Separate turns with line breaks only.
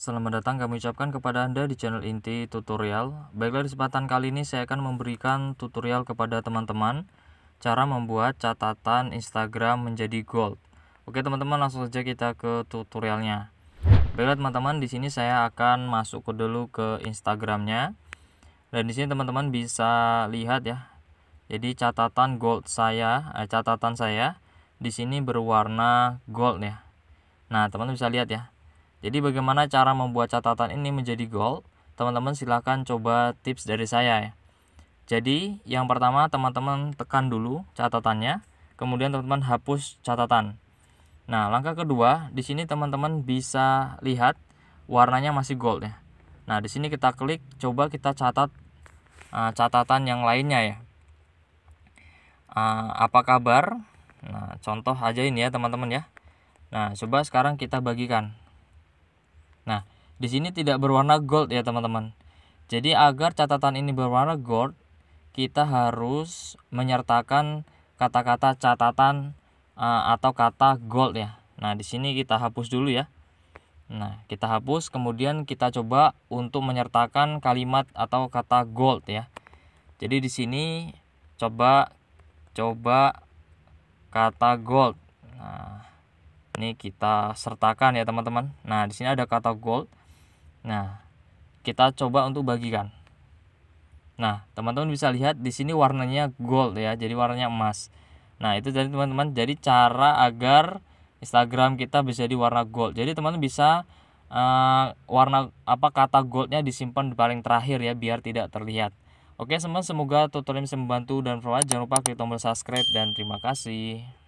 Selamat datang kami ucapkan kepada Anda di channel inti tutorial. Baiklah di kesempatan kali ini saya akan memberikan tutorial kepada teman-teman cara membuat catatan Instagram menjadi gold. Oke teman-teman langsung saja kita ke tutorialnya. Baiklah teman-teman di sini saya akan masuk ke dulu ke Instagramnya. Dan di sini teman-teman bisa lihat ya. Jadi catatan gold saya, eh, catatan saya di sini berwarna gold ya. Nah, teman-teman bisa lihat ya jadi bagaimana cara membuat catatan ini menjadi goal? Teman-teman silahkan coba tips dari saya ya. Jadi yang pertama teman-teman tekan dulu catatannya, kemudian teman-teman hapus catatan. Nah langkah kedua di sini teman-teman bisa lihat warnanya masih gold ya. Nah di sini kita klik, coba kita catat uh, catatan yang lainnya ya. Uh, apa kabar? Nah contoh aja ini ya teman-teman ya. Nah coba sekarang kita bagikan Nah, di sini tidak berwarna gold ya teman-teman. Jadi agar catatan ini berwarna gold, kita harus menyertakan kata-kata catatan eh, atau kata gold ya. Nah, di sini kita hapus dulu ya. Nah, kita hapus, kemudian kita coba untuk menyertakan kalimat atau kata gold ya. Jadi di sini coba coba kata gold ini kita sertakan ya teman-teman nah di sini ada kata gold nah kita coba untuk bagikan nah teman-teman bisa lihat di sini warnanya gold ya jadi warnanya emas nah itu jadi teman-teman jadi cara agar Instagram kita bisa di warna gold jadi teman-teman bisa uh, warna apa kata goldnya disimpan di paling terakhir ya biar tidak terlihat Oke teman semoga tutorial bisa membantu dan bermanfaat jangan lupa klik tombol subscribe dan terima kasih